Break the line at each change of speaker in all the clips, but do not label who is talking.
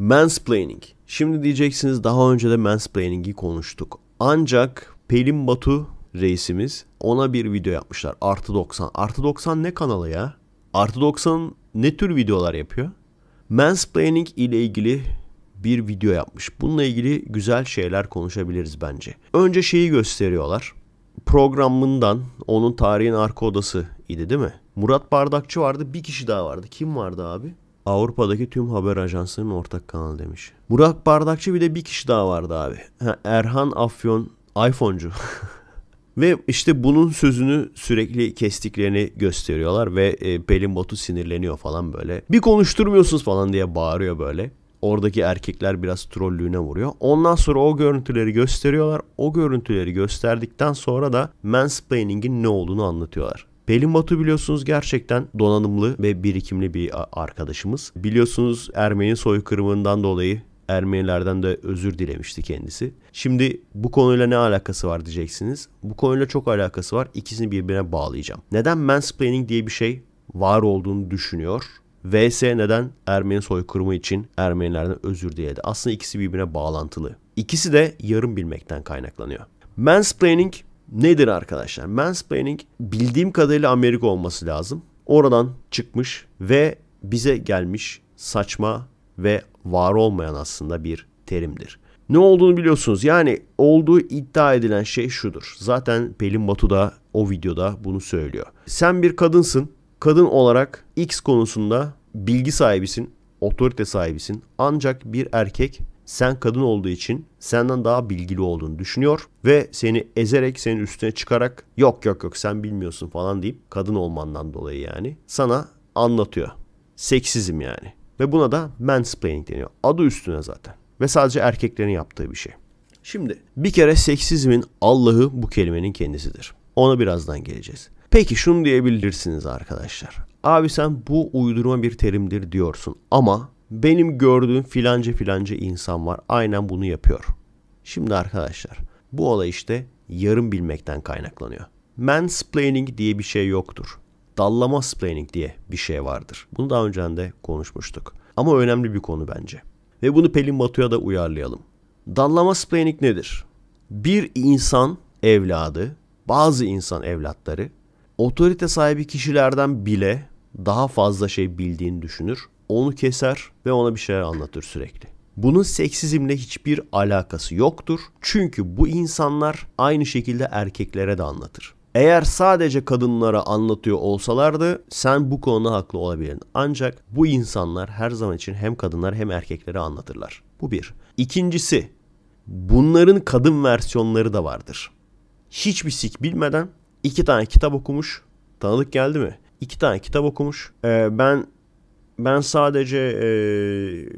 Mansplaining. Şimdi diyeceksiniz daha önce de mansplaining'i konuştuk. Ancak Pelin Batu reisimiz ona bir video yapmışlar. Artı 90. Artı 90 ne kanalı ya? Artı 90 ne tür videolar yapıyor? Mansplaining ile ilgili bir video yapmış. Bununla ilgili güzel şeyler konuşabiliriz bence. Önce şeyi gösteriyorlar. Programından onun tarihin arka odası idi değil mi? Murat Bardakçı vardı. Bir kişi daha vardı. Kim vardı abi? Avrupa'daki tüm haber ajansının ortak kanalı demiş. Burak Bardakçı bir de bir kişi daha vardı abi. Erhan Afyon iPhone'cu. Ve işte bunun sözünü sürekli kestiklerini gösteriyorlar ve e, Pelin Batu sinirleniyor falan böyle. Bir konuşturmuyorsunuz falan diye bağırıyor böyle. Oradaki erkekler biraz trollüğüne vuruyor. Ondan sonra o görüntüleri gösteriyorlar. O görüntüleri gösterdikten sonra da mansplaining'in ne olduğunu anlatıyorlar. Pelin Batu biliyorsunuz gerçekten donanımlı ve birikimli bir arkadaşımız. Biliyorsunuz Ermeni soykırımından dolayı Ermenilerden de özür dilemişti kendisi. Şimdi bu konuyla ne alakası var diyeceksiniz. Bu konuyla çok alakası var. İkisini birbirine bağlayacağım. Neden mansplaining diye bir şey var olduğunu düşünüyor? VS neden Ermeni soykırımı için Ermenilerden özür diledi? Aslında ikisi birbirine bağlantılı. İkisi de yarım bilmekten kaynaklanıyor. Mansplaining Nedir arkadaşlar? Mansplaining bildiğim kadarıyla Amerika olması lazım. Oradan çıkmış ve bize gelmiş saçma ve var olmayan aslında bir terimdir. Ne olduğunu biliyorsunuz. Yani olduğu iddia edilen şey şudur. Zaten Pelin Batu da o videoda bunu söylüyor. Sen bir kadınsın. Kadın olarak X konusunda bilgi sahibisin, otorite sahibisin. Ancak bir erkek sen kadın olduğu için senden daha bilgili olduğunu düşünüyor ve seni ezerek senin üstüne çıkarak yok yok yok sen bilmiyorsun falan deyip kadın olmandan dolayı yani sana anlatıyor. Seksizim yani. Ve buna da mansplaining deniyor. Adı üstüne zaten. Ve sadece erkeklerin yaptığı bir şey. Şimdi bir kere seksizmin Allah'ı bu kelimenin kendisidir. Ona birazdan geleceğiz. Peki şunu diyebilirsiniz arkadaşlar. Abi sen bu uydurma bir terimdir diyorsun ama benim gördüğüm filanca filanca insan var aynen bunu yapıyor. Şimdi arkadaşlar bu olay işte yarım bilmekten kaynaklanıyor. Mansplaining diye bir şey yoktur. Dallama splaining diye bir şey vardır. Bunu daha önceden de konuşmuştuk. Ama önemli bir konu bence. Ve bunu Pelin Batu'ya da uyarlayalım. Dallama splaining nedir? Bir insan evladı, bazı insan evlatları otorite sahibi kişilerden bile daha fazla şey bildiğini düşünür onu keser ve ona bir şeyler anlatır sürekli. Bunun seksizmle hiçbir alakası yoktur. Çünkü bu insanlar aynı şekilde erkeklere de anlatır. Eğer sadece kadınlara anlatıyor olsalardı sen bu konuda haklı olabilirdin. Ancak bu insanlar her zaman için hem kadınlar hem erkeklere anlatırlar. Bu bir. İkincisi bunların kadın versiyonları da vardır. Hiçbir sik bilmeden iki tane kitap okumuş. Tanıdık geldi mi? İki tane kitap okumuş. Ee, ben ben sadece e,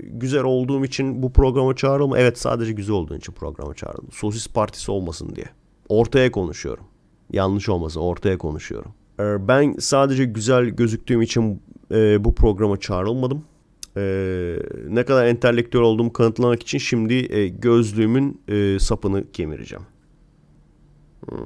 güzel olduğum için bu programa çağrılma. Evet sadece güzel olduğun için programa çağrıldım. Sosis partisi olmasın diye. Ortaya konuşuyorum. Yanlış olmasın ortaya konuşuyorum. E, ben sadece güzel gözüktüğüm için e, bu programa çağrılmadım. E, ne kadar entelektüel olduğumu kanıtlamak için şimdi e, gözlüğümün e, sapını kemireceğim. Hmm.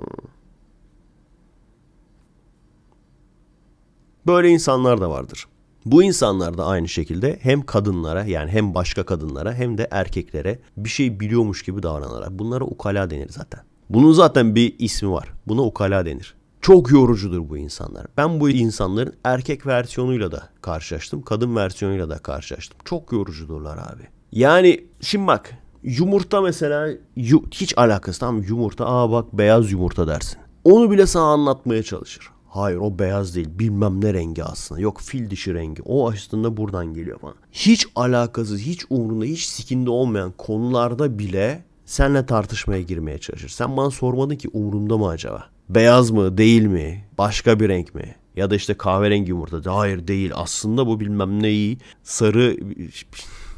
Böyle insanlar da vardır. Bu insanlar da aynı şekilde hem kadınlara yani hem başka kadınlara hem de erkeklere bir şey biliyormuş gibi davranarak bunlara ukala denir zaten. Bunun zaten bir ismi var. Buna ukala denir. Çok yorucudur bu insanlar. Ben bu insanların erkek versiyonuyla da karşılaştım. Kadın versiyonuyla da karşılaştım. Çok yorucudurlar abi. Yani şimdi bak yumurta mesela hiç alakası tamam yumurta aa bak beyaz yumurta dersin. Onu bile sana anlatmaya çalışır. Hayır o beyaz değil bilmem ne rengi aslında. Yok fil dişi rengi. O aslında buradan geliyor bana. Hiç alakasız, hiç umurunda, hiç sikinde olmayan konularda bile senle tartışmaya girmeye çalışır. Sen bana sormadın ki umurumda mı acaba? Beyaz mı, değil mi? Başka bir renk mi? Ya da işte kahverengi yumurta. Hayır değil aslında bu bilmem neyi sarı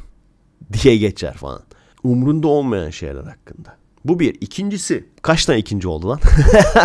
diye geçer falan. Umrunda olmayan şeyler hakkında. Bu bir. İkincisi kaç tane ikinci oldu lan?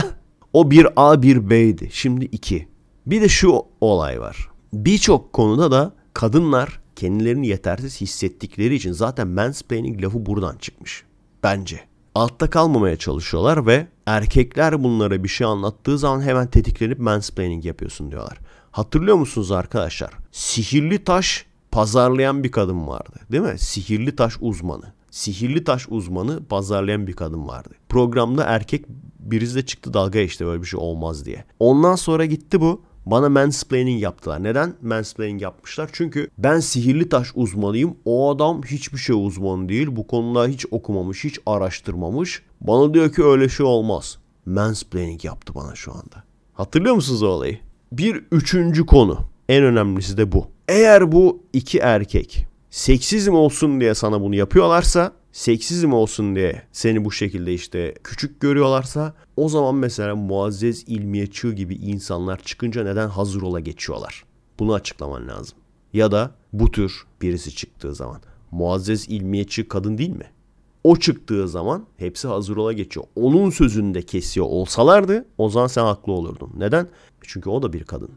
O bir A bir B'ydi. Şimdi iki. Bir de şu olay var. Birçok konuda da kadınlar kendilerini yetersiz hissettikleri için zaten mansplaining lafı buradan çıkmış. Bence. Altta kalmamaya çalışıyorlar ve erkekler bunlara bir şey anlattığı zaman hemen tetiklenip mansplaining yapıyorsun diyorlar. Hatırlıyor musunuz arkadaşlar? Sihirli taş pazarlayan bir kadın vardı değil mi? Sihirli taş uzmanı sihirli taş uzmanı pazarlayan bir kadın vardı. Programda erkek birisi de çıktı dalga işte böyle bir şey olmaz diye. Ondan sonra gitti bu. Bana mansplaining yaptılar. Neden mansplaining yapmışlar? Çünkü ben sihirli taş uzmanıyım. O adam hiçbir şey uzmanı değil. Bu konuda hiç okumamış, hiç araştırmamış. Bana diyor ki öyle şey olmaz. Mansplaining yaptı bana şu anda. Hatırlıyor musunuz o olayı? Bir üçüncü konu. En önemlisi de bu. Eğer bu iki erkek seksizm olsun diye sana bunu yapıyorlarsa seksizm olsun diye seni bu şekilde işte küçük görüyorlarsa o zaman mesela Muazzez İlmiye Çığ gibi insanlar çıkınca neden hazır ola geçiyorlar? Bunu açıklaman lazım. Ya da bu tür birisi çıktığı zaman Muazzez İlmiye Çığ kadın değil mi? O çıktığı zaman hepsi hazır ola geçiyor. Onun sözünde kesiyor olsalardı o zaman sen haklı olurdun. Neden? E çünkü o da bir kadın.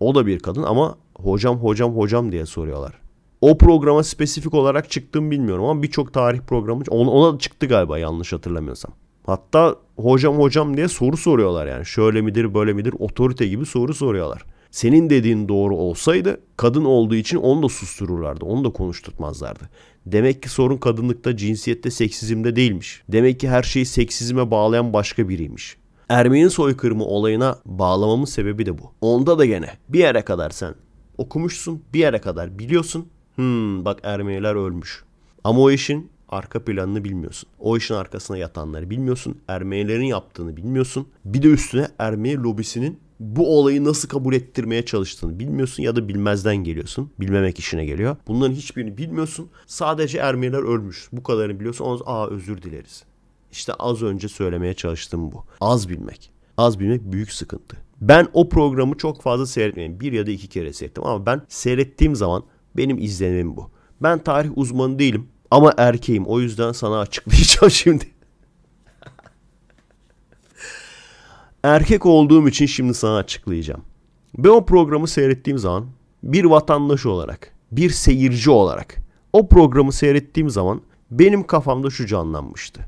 O da bir kadın ama hocam hocam hocam diye soruyorlar o programa spesifik olarak çıktım bilmiyorum ama birçok tarih programı ona, ona çıktı galiba yanlış hatırlamıyorsam. Hatta hocam hocam diye soru soruyorlar yani. Şöyle midir böyle midir otorite gibi soru soruyorlar. Senin dediğin doğru olsaydı kadın olduğu için onu da sustururlardı. Onu da konuşturtmazlardı. Demek ki sorun kadınlıkta, cinsiyette, seksizmde değilmiş. Demek ki her şeyi seksizme bağlayan başka biriymiş. Ermeni soykırımı olayına bağlamamın sebebi de bu. Onda da gene bir yere kadar sen okumuşsun, bir yere kadar biliyorsun Hmm bak Ermeniler ölmüş. Ama o işin arka planını bilmiyorsun. O işin arkasına yatanları bilmiyorsun. Ermenilerin yaptığını bilmiyorsun. Bir de üstüne Ermeni lobisinin bu olayı nasıl kabul ettirmeye çalıştığını bilmiyorsun ya da bilmezden geliyorsun. Bilmemek işine geliyor. Bunların hiçbirini bilmiyorsun. Sadece Ermeniler ölmüş. Bu kadarını biliyorsun. ona Aa özür dileriz. İşte az önce söylemeye çalıştığım bu. Az bilmek. Az bilmek büyük sıkıntı. Ben o programı çok fazla seyretmedim. Bir ya da iki kere seyrettim ama ben seyrettiğim zaman benim izlenimim bu. Ben tarih uzmanı değilim ama erkeğim. O yüzden sana açıklayacağım şimdi. Erkek olduğum için şimdi sana açıklayacağım. Ben o programı seyrettiğim zaman bir vatandaş olarak, bir seyirci olarak o programı seyrettiğim zaman benim kafamda şu canlanmıştı.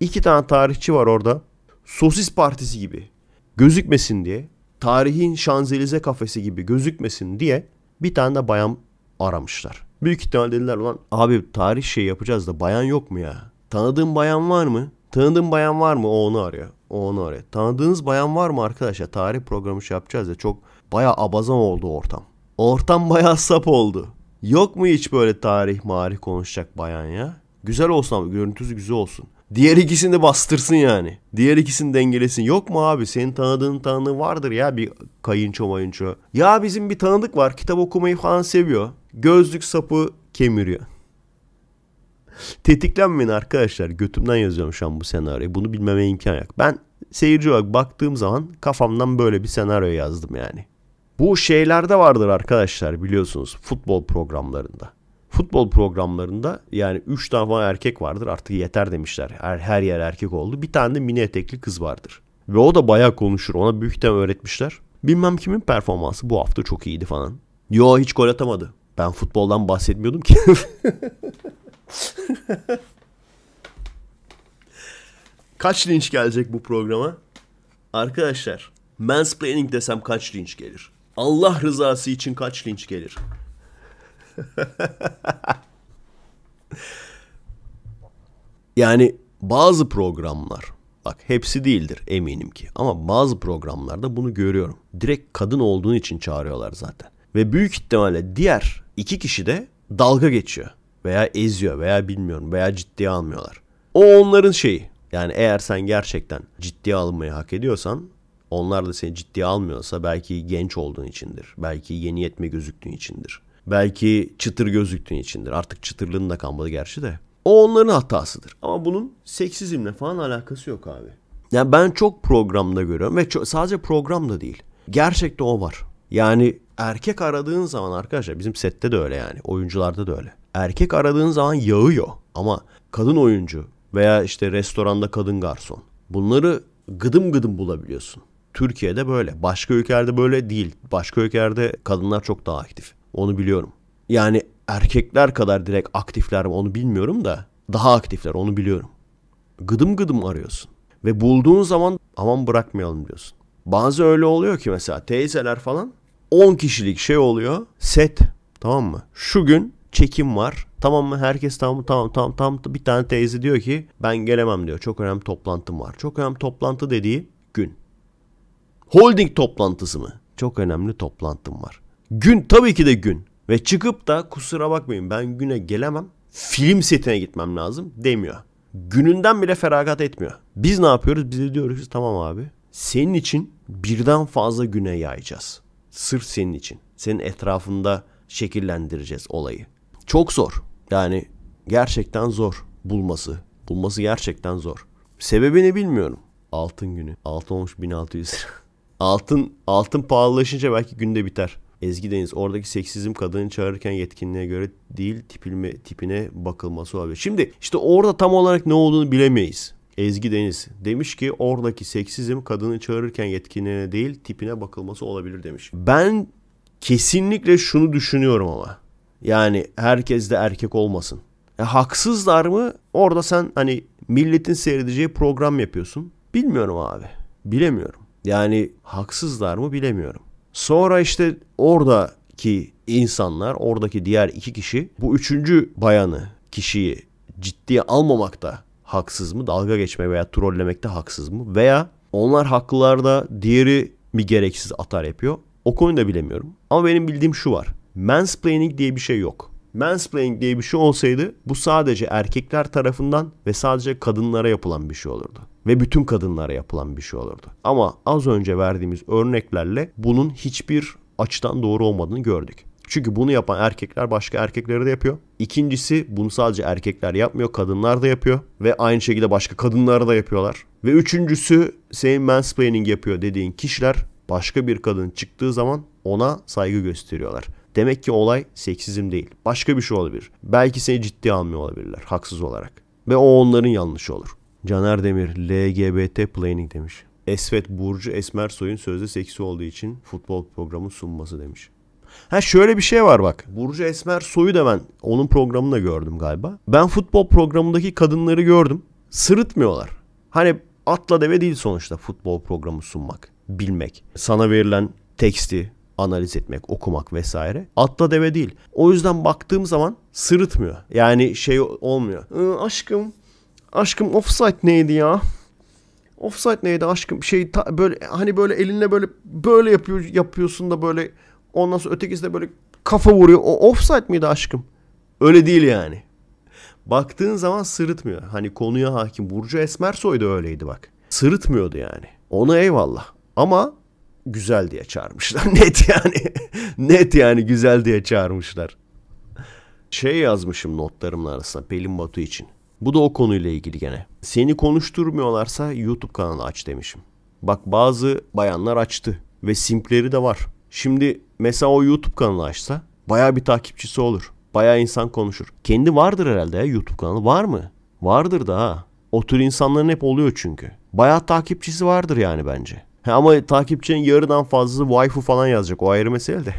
İki tane tarihçi var orada. Sosis partisi gibi gözükmesin diye, tarihin Şanzelize kafesi gibi gözükmesin diye bir tane de bayan aramışlar. Büyük ihtimal dediler lan abi tarih şey yapacağız da bayan yok mu ya? Tanıdığın bayan var mı? Tanıdığın bayan var mı? O onu arıyor. O onu arıyor. Tanıdığınız bayan var mı arkadaşlar? Tarih programı şey yapacağız ya çok baya abazan oldu ortam. Ortam baya sap oldu. Yok mu hiç böyle tarih marih konuşacak bayan ya? Güzel olsun ama görüntüsü güzel olsun. Diğer ikisini de bastırsın yani. Diğer ikisini dengelesin. Yok mu abi? Senin tanıdığın tanıdığı vardır ya bir kayınço mayınço. Ya bizim bir tanıdık var. Kitap okumayı falan seviyor. Gözlük sapı kemiriyor. Tetiklenmeyin arkadaşlar. Götümden yazıyorum şu an bu senaryoyu. Bunu bilmeme imkan yok. Ben seyirci olarak baktığım zaman kafamdan böyle bir senaryo yazdım yani. Bu şeylerde vardır arkadaşlar biliyorsunuz futbol programlarında. Futbol programlarında yani 3 tane falan erkek vardır artık yeter demişler. Her, her yer erkek oldu. Bir tane de mini etekli kız vardır. Ve o da bayağı konuşur. Ona büyükten öğretmişler. Bilmem kimin performansı bu hafta çok iyiydi falan. Yo hiç gol atamadı. Ben futboldan bahsetmiyordum ki. kaç linç gelecek bu programa? Arkadaşlar mansplaining desem kaç linç gelir? Allah rızası için kaç linç gelir? yani bazı programlar bak hepsi değildir eminim ki ama bazı programlarda bunu görüyorum. Direkt kadın olduğun için çağırıyorlar zaten. Ve büyük ihtimalle diğer iki kişi de dalga geçiyor. Veya eziyor veya bilmiyorum veya ciddiye almıyorlar. O onların şeyi. Yani eğer sen gerçekten ciddiye alınmayı hak ediyorsan onlar da seni ciddiye almıyorsa belki genç olduğun içindir. Belki yeni yetme gözüktüğün içindir. Belki çıtır gözüktüğün içindir. Artık çıtırlığın da kalmadı gerçi de. O onların hatasıdır. Ama bunun seksizimle falan alakası yok abi. Yani ben çok programda görüyorum ve çok, sadece programda değil. Gerçekte o var. Yani erkek aradığın zaman arkadaşlar bizim sette de öyle yani oyuncularda da öyle. Erkek aradığın zaman yağıyor ama kadın oyuncu veya işte restoranda kadın garson bunları gıdım gıdım bulabiliyorsun. Türkiye'de böyle. Başka ülkelerde böyle değil. Başka ülkelerde kadınlar çok daha aktif. Onu biliyorum. Yani erkekler kadar direkt aktifler mi onu bilmiyorum da daha aktifler onu biliyorum. Gıdım gıdım arıyorsun. Ve bulduğun zaman aman bırakmayalım diyorsun. Bazı öyle oluyor ki mesela teyzeler falan 10 kişilik şey oluyor. Set tamam mı? Şu gün çekim var. Tamam mı? Herkes tam tamam tamam tamam bir tane teyze diyor ki ben gelemem diyor. Çok önemli toplantım var. Çok önemli toplantı dediği gün. Holding toplantısı mı? Çok önemli toplantım var. Gün tabii ki de gün. Ve çıkıp da kusura bakmayın ben güne gelemem. Film setine gitmem lazım demiyor. Gününden bile feragat etmiyor. Biz ne yapıyoruz? Biz de diyoruz tamam abi. Senin için birden fazla güne yayacağız. Sırf senin için. Senin etrafında şekillendireceğiz olayı. Çok zor. Yani gerçekten zor bulması. Bulması gerçekten zor. Sebebini bilmiyorum. Altın günü. Altın olmuş 1600 lira. altın, altın pahalılaşınca belki günde biter. Ezgi Deniz oradaki seksizm kadını çağırırken yetkinliğe göre değil tipilme, tipine bakılması olabilir. Şimdi işte orada tam olarak ne olduğunu bilemeyiz. Ezgi Deniz demiş ki oradaki seksizm kadını çağırırken yetkinliğine değil tipine bakılması olabilir demiş. Ben kesinlikle şunu düşünüyorum ama. Yani herkes de erkek olmasın. E, haksızlar mı? Orada sen hani milletin seyredeceği program yapıyorsun. Bilmiyorum abi. Bilemiyorum. Yani haksızlar mı bilemiyorum. Sonra işte oradaki insanlar, oradaki diğer iki kişi bu üçüncü bayanı, kişiyi ciddiye almamakta haksız mı? Dalga geçme veya trollemekte haksız mı? Veya onlar haklılar da diğeri mi gereksiz atar yapıyor? O konuyu da bilemiyorum. Ama benim bildiğim şu var. Mansplaining diye bir şey yok. Mansplaining diye bir şey olsaydı bu sadece erkekler tarafından ve sadece kadınlara yapılan bir şey olurdu. Ve bütün kadınlara yapılan bir şey olurdu. Ama az önce verdiğimiz örneklerle bunun hiçbir açıdan doğru olmadığını gördük. Çünkü bunu yapan erkekler başka erkekleri de yapıyor. İkincisi bunu sadece erkekler yapmıyor, kadınlar da yapıyor ve aynı şekilde başka kadınları da yapıyorlar. Ve üçüncüsü senin mansplaining yapıyor dediğin kişiler başka bir kadın çıktığı zaman ona saygı gösteriyorlar. Demek ki olay seksizm değil. Başka bir şey olabilir. Belki seni ciddi almıyor olabilirler haksız olarak. Ve o onların yanlışı olur. Caner Demir LGBT planning demiş. Esvet Burcu Esmer Soy'un sözde seksi olduğu için futbol programı sunması demiş. Ha şöyle bir şey var bak. Burcu Esmer Soy'u da ben onun programında gördüm galiba. Ben futbol programındaki kadınları gördüm. Sırıtmıyorlar. Hani atla deve değil sonuçta futbol programı sunmak, bilmek. Sana verilen teksti analiz etmek, okumak vesaire. Atla deve değil. O yüzden baktığım zaman sırıtmıyor. Yani şey olmuyor. Ee, aşkım, aşkım offside neydi ya? Offside neydi aşkım? Şey ta, böyle hani böyle elinle böyle böyle yapıyor yapıyorsun da böyle Ondan sonra ötekisi de böyle kafa vuruyor. O offside miydi aşkım? Öyle değil yani. Baktığın zaman sırıtmıyor. Hani konuya hakim Burcu Esmersoy da öyleydi bak. Sırıtmıyordu yani. Ona eyvallah. Ama güzel diye çağırmışlar. Net yani. Net yani güzel diye çağırmışlar. Şey yazmışım notlarımın arasında Pelin Batu için. Bu da o konuyla ilgili gene. Seni konuşturmuyorlarsa YouTube kanalı aç demişim. Bak bazı bayanlar açtı ve simpleri de var. Şimdi mesela o YouTube kanalı açsa baya bir takipçisi olur. Baya insan konuşur. Kendi vardır herhalde ya YouTube kanalı. Var mı? Vardır da ha. O tür insanların hep oluyor çünkü. Baya takipçisi vardır yani bence. He ama takipçinin yarıdan fazlası waifu falan yazacak. O ayrı mesele de.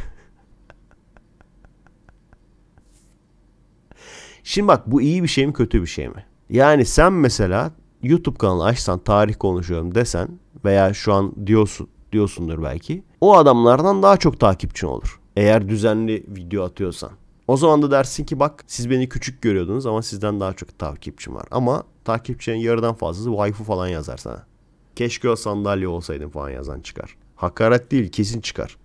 Şimdi bak bu iyi bir şey mi kötü bir şey mi? Yani sen mesela YouTube kanalı açsan tarih konuşuyorum desen veya şu an diyorsun diyorsundur belki. O adamlardan daha çok takipçin olur. Eğer düzenli video atıyorsan. O zaman da dersin ki bak siz beni küçük görüyordunuz ama sizden daha çok takipçim var. Ama takipçinin yarıdan fazlası waifu falan yazar sana. Keşke o sandalye olsaydım falan yazan çıkar. Hakaret değil kesin çıkar.